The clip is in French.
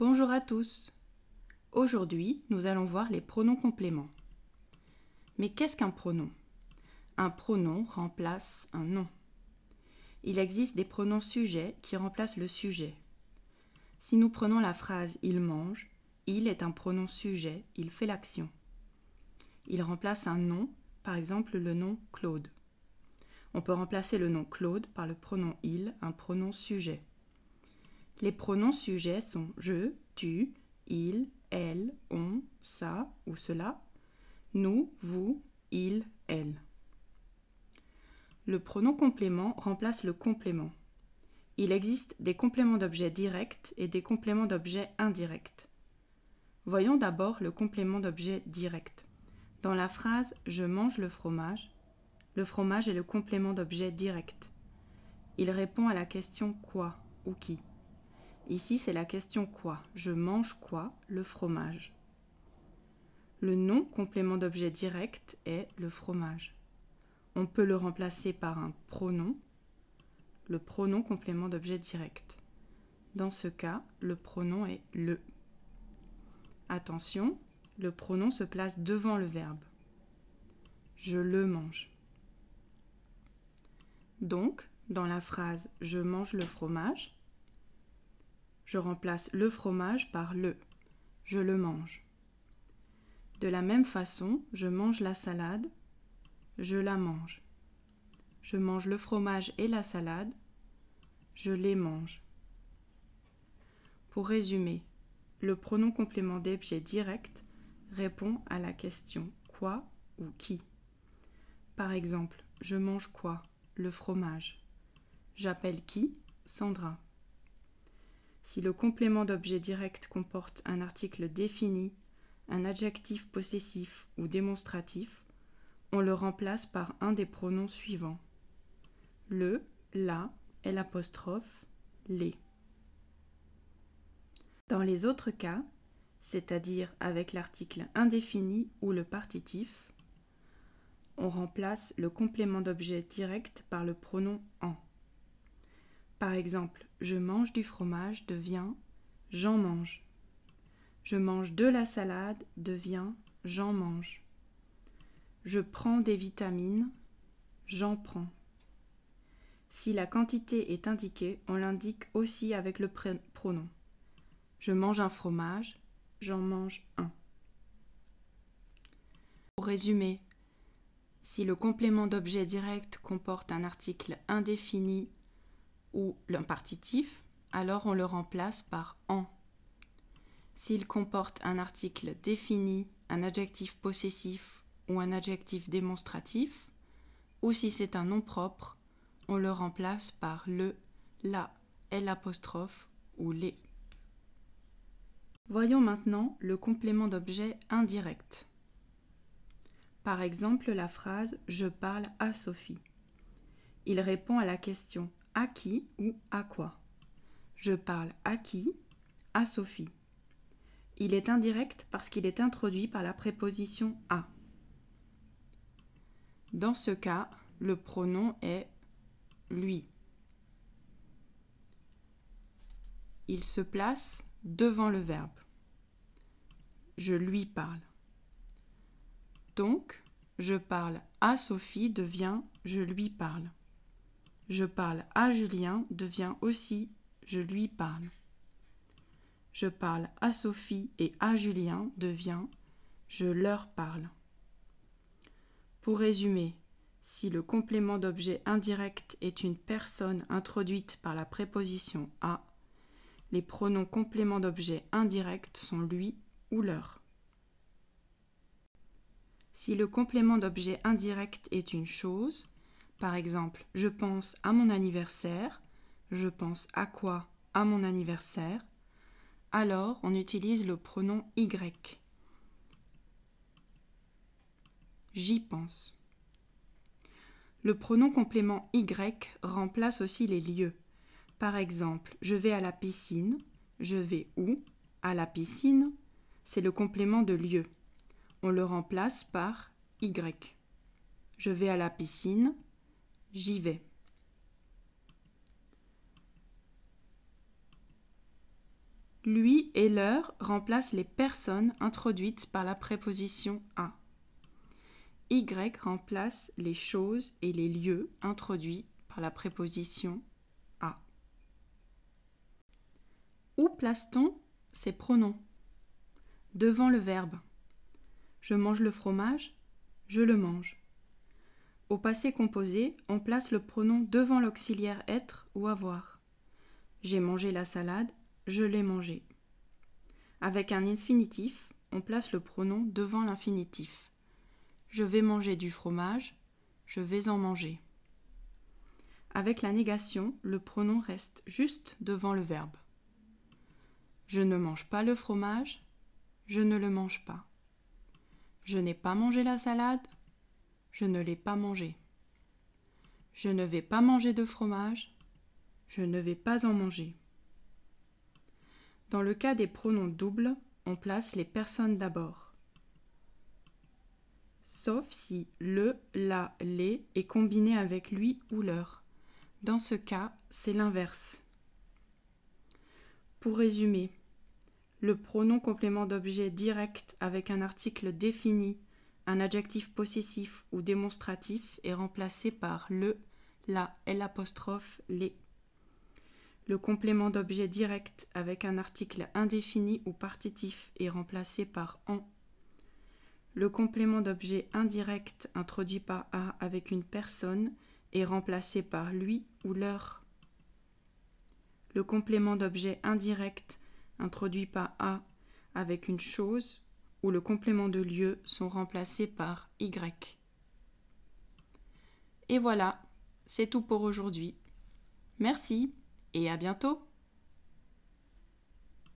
Bonjour à tous. Aujourd'hui, nous allons voir les pronoms compléments. Mais qu'est-ce qu'un pronom Un pronom remplace un nom. Il existe des pronoms sujets qui remplacent le sujet. Si nous prenons la phrase il mange, il est un pronom sujet, il fait l'action. Il remplace un nom, par exemple le nom Claude. On peut remplacer le nom Claude par le pronom il, un pronom sujet. Les pronoms sujets sont je, tu, il, elle, on, ça ou cela, nous, vous, il, elle. Le pronom complément remplace le complément. Il existe des compléments d'objets directs et des compléments d'objets indirects. Voyons d'abord le complément d'objet direct. Dans la phrase Je mange le fromage, le fromage est le complément d'objet direct. Il répond à la question quoi ou qui. Ici, c'est la question quoi Je mange quoi Le fromage. Le nom complément d'objet direct est le fromage. On peut le remplacer par un pronom, le pronom complément d'objet direct. Dans ce cas, le pronom est le. Attention, le pronom se place devant le verbe. Je le mange. Donc, dans la phrase je mange le fromage, je remplace le fromage par le. Je le mange. De la même façon, je mange la salade. Je la mange. Je mange le fromage et la salade. Je les mange. Pour résumer, le pronom complément d'objet direct répond à la question quoi ou qui. Par exemple, je mange quoi Le fromage. J'appelle qui Sandra. Si le complément d'objet direct comporte un article défini, un adjectif possessif ou démonstratif, on le remplace par un des pronoms suivants. Le, la, l'apostrophe, les. Dans les autres cas, c'est-à-dire avec l'article indéfini ou le partitif, on remplace le complément d'objet direct par le pronom en par exemple, je mange du fromage devient j'en mange. Je mange de la salade devient j'en mange. Je prends des vitamines, j'en prends. Si la quantité est indiquée, on l'indique aussi avec le pronom. Je mange un fromage, j'en mange un. Pour résumer, si le complément d'objet direct comporte un article indéfini ou l'impartitif, alors on le remplace par en. S'il comporte un article défini, un adjectif possessif ou un adjectif démonstratif, ou si c'est un nom propre, on le remplace par le, la, l'apostrophe ou les. Voyons maintenant le complément d'objet indirect. Par exemple, la phrase Je parle à Sophie. Il répond à la question à qui ou à quoi. Je parle à qui À Sophie. Il est indirect parce qu'il est introduit par la préposition à. Dans ce cas, le pronom est lui. Il se place devant le verbe. Je lui parle. Donc, je parle à Sophie devient je lui parle je parle à Julien devient aussi je lui parle. Je parle à Sophie et à Julien devient je leur parle. Pour résumer, si le complément d'objet indirect est une personne introduite par la préposition à, les pronoms compléments d'objet indirect sont lui ou leur. Si le complément d'objet indirect est une chose, par exemple, je pense à mon anniversaire. Je pense à quoi À mon anniversaire. Alors, on utilise le pronom Y. J'y pense. Le pronom complément Y remplace aussi les lieux. Par exemple, je vais à la piscine. Je vais où À la piscine. C'est le complément de lieu. On le remplace par Y. Je vais à la piscine. J'y vais. Lui et leur remplacent les personnes introduites par la préposition à. Y remplace les choses et les lieux introduits par la préposition à. Où place-t-on ces pronoms Devant le verbe. Je mange le fromage, je le mange. Au passé composé, on place le pronom devant l'auxiliaire être ou avoir. J'ai mangé la salade, je l'ai mangée. Avec un infinitif, on place le pronom devant l'infinitif. Je vais manger du fromage, je vais en manger. Avec la négation, le pronom reste juste devant le verbe. Je ne mange pas le fromage, je ne le mange pas. Je n'ai pas mangé la salade, je ne l'ai pas mangé. Je ne vais pas manger de fromage. Je ne vais pas en manger. Dans le cas des pronoms doubles, on place les personnes d'abord. Sauf si le, la, les est combiné avec lui ou leur. Dans ce cas, c'est l'inverse. Pour résumer, le pronom complément d'objet direct avec un article défini un adjectif possessif ou démonstratif est remplacé par le, la, l'apostrophe, les. Le complément d'objet direct avec un article indéfini ou partitif est remplacé par en. Le complément d'objet indirect introduit par a avec une personne est remplacé par lui ou leur. Le complément d'objet indirect introduit par a avec une chose où le complément de lieu sont remplacés par y. Et voilà, c'est tout pour aujourd'hui. Merci et à bientôt